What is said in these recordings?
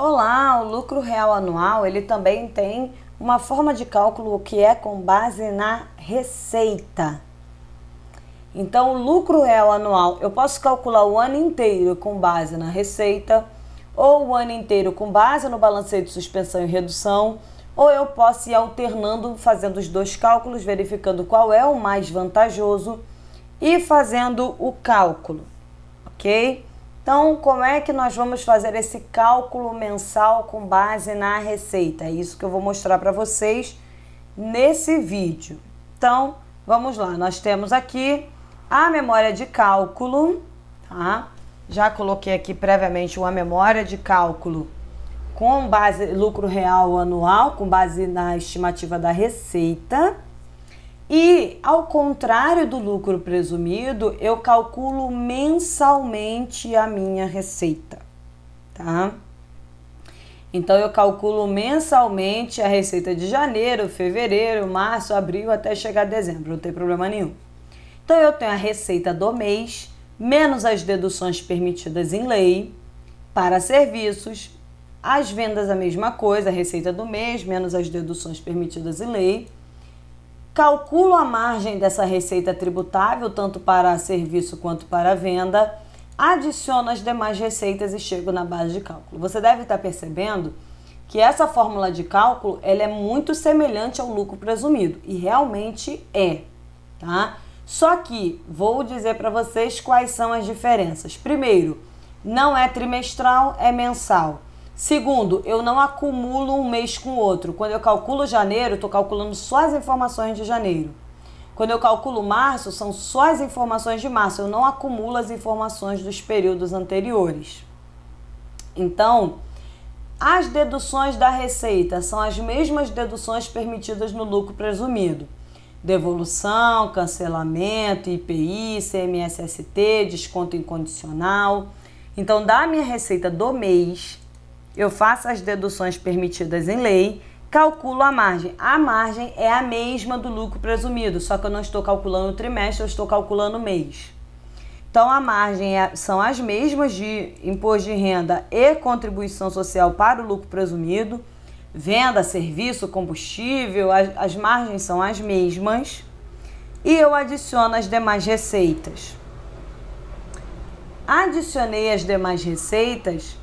Olá, o lucro real anual, ele também tem uma forma de cálculo que é com base na receita. Então, o lucro real anual, eu posso calcular o ano inteiro com base na receita, ou o ano inteiro com base no balanceio de suspensão e redução, ou eu posso ir alternando, fazendo os dois cálculos, verificando qual é o mais vantajoso e fazendo o cálculo, ok? Então, como é que nós vamos fazer esse cálculo mensal com base na receita? É isso que eu vou mostrar para vocês nesse vídeo. Então, vamos lá. Nós temos aqui a memória de cálculo, tá? Já coloquei aqui previamente uma memória de cálculo com base lucro real anual, com base na estimativa da receita. E ao contrário do lucro presumido, eu calculo mensalmente a minha receita, tá? Então eu calculo mensalmente a receita de janeiro, fevereiro, março, abril até chegar a dezembro, não tem problema nenhum. Então eu tenho a receita do mês menos as deduções permitidas em lei para serviços, as vendas a mesma coisa, a receita do mês menos as deduções permitidas em lei calculo a margem dessa receita tributável, tanto para serviço quanto para venda, adiciono as demais receitas e chego na base de cálculo. Você deve estar percebendo que essa fórmula de cálculo ela é muito semelhante ao lucro presumido e realmente é, tá? Só que vou dizer para vocês quais são as diferenças. Primeiro, não é trimestral, é mensal. Segundo, eu não acumulo um mês com o outro. Quando eu calculo janeiro, estou calculando só as informações de janeiro. Quando eu calculo março, são só as informações de março. Eu não acumulo as informações dos períodos anteriores. Então, as deduções da receita são as mesmas deduções permitidas no lucro presumido. Devolução, cancelamento, IPI, CMSST, desconto incondicional. Então, da minha receita do mês, eu faço as deduções permitidas em lei, calculo a margem. A margem é a mesma do lucro presumido, só que eu não estou calculando o trimestre, eu estou calculando o mês. Então, a margem é, são as mesmas de imposto de renda e contribuição social para o lucro presumido. Venda, serviço, combustível, as, as margens são as mesmas. E eu adiciono as demais receitas. Adicionei as demais receitas,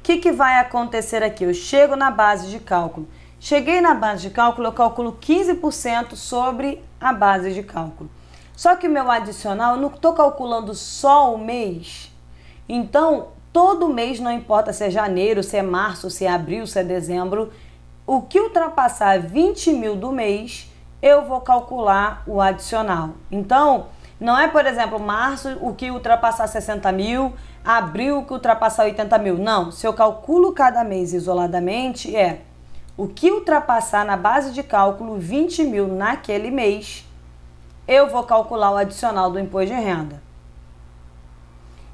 o que, que vai acontecer aqui? Eu chego na base de cálculo. Cheguei na base de cálculo, eu calculo 15% sobre a base de cálculo. Só que o meu adicional, eu não estou calculando só o mês. Então, todo mês, não importa se é janeiro, se é março, se é abril, se é dezembro, o que ultrapassar 20 mil do mês, eu vou calcular o adicional. Então, não é, por exemplo, março o que ultrapassar 60 mil, abril o que ultrapassar 80 mil. Não. Se eu calculo cada mês isoladamente, é o que ultrapassar na base de cálculo 20 mil naquele mês, eu vou calcular o adicional do imposto de renda.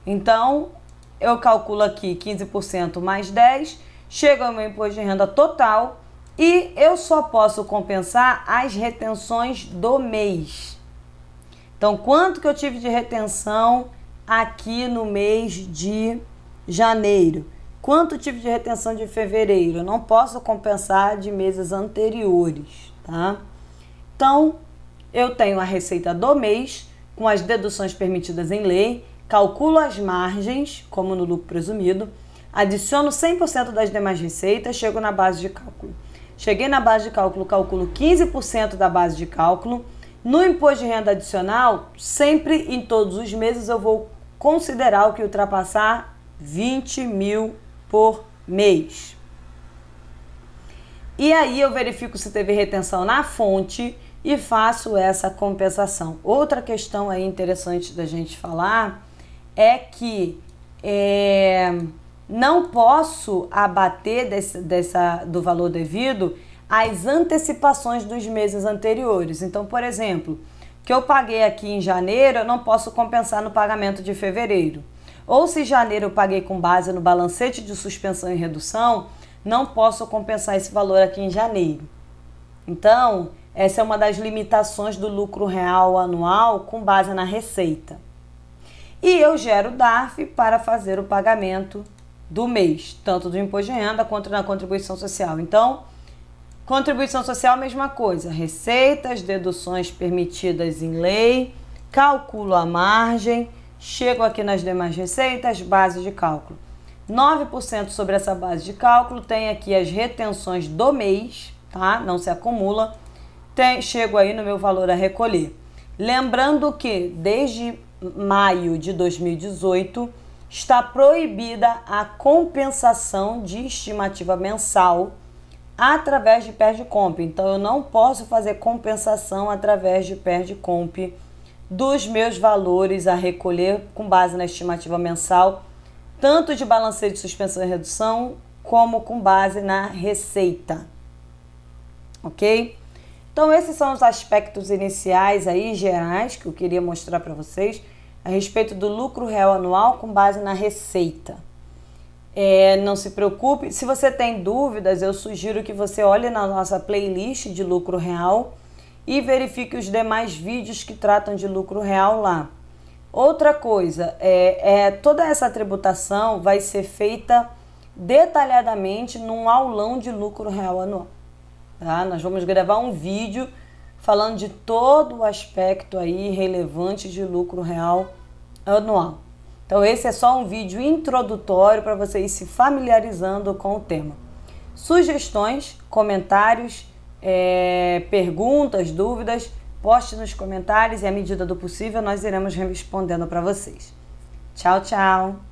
Então, eu calculo aqui 15% mais 10, chega ao meu imposto de renda total e eu só posso compensar as retenções do mês. Então, quanto que eu tive de retenção aqui no mês de janeiro? Quanto tive de retenção de fevereiro? Eu não posso compensar de meses anteriores, tá? Então, eu tenho a receita do mês com as deduções permitidas em lei, calculo as margens, como no lucro presumido, adiciono 100% das demais receitas, chego na base de cálculo. Cheguei na base de cálculo, calculo 15% da base de cálculo no imposto de renda adicional, sempre em todos os meses eu vou considerar o que ultrapassar 20 mil por mês. E aí eu verifico se teve retenção na fonte e faço essa compensação. Outra questão aí interessante da gente falar é que é, não posso abater desse, dessa, do valor devido as antecipações dos meses anteriores. Então, por exemplo, que eu paguei aqui em janeiro, eu não posso compensar no pagamento de fevereiro. Ou se janeiro eu paguei com base no balancete de suspensão e redução, não posso compensar esse valor aqui em janeiro. Então, essa é uma das limitações do lucro real anual com base na receita. E eu gero DARF para fazer o pagamento do mês, tanto do imposto de renda quanto na contribuição social. Então, Contribuição social, mesma coisa. Receitas, deduções permitidas em lei, calculo a margem, chego aqui nas demais receitas, base de cálculo. 9% sobre essa base de cálculo, tem aqui as retenções do mês, tá? Não se acumula. Tem, chego aí no meu valor a recolher. Lembrando que desde maio de 2018 está proibida a compensação de estimativa mensal através de perde de comp. Então eu não posso fazer compensação através de perde de comp dos meus valores a recolher com base na estimativa mensal, tanto de balanceio de suspensão e redução, como com base na receita. OK? Então esses são os aspectos iniciais aí gerais que eu queria mostrar para vocês a respeito do lucro real anual com base na receita. É, não se preocupe. Se você tem dúvidas, eu sugiro que você olhe na nossa playlist de lucro real e verifique os demais vídeos que tratam de lucro real lá. Outra coisa é, é toda essa tributação vai ser feita detalhadamente num aulão de lucro real anual. Tá? Nós vamos gravar um vídeo falando de todo o aspecto aí relevante de lucro real anual. Então esse é só um vídeo introdutório para você ir se familiarizando com o tema. Sugestões, comentários, é, perguntas, dúvidas, poste nos comentários e à medida do possível nós iremos respondendo para vocês. Tchau, tchau!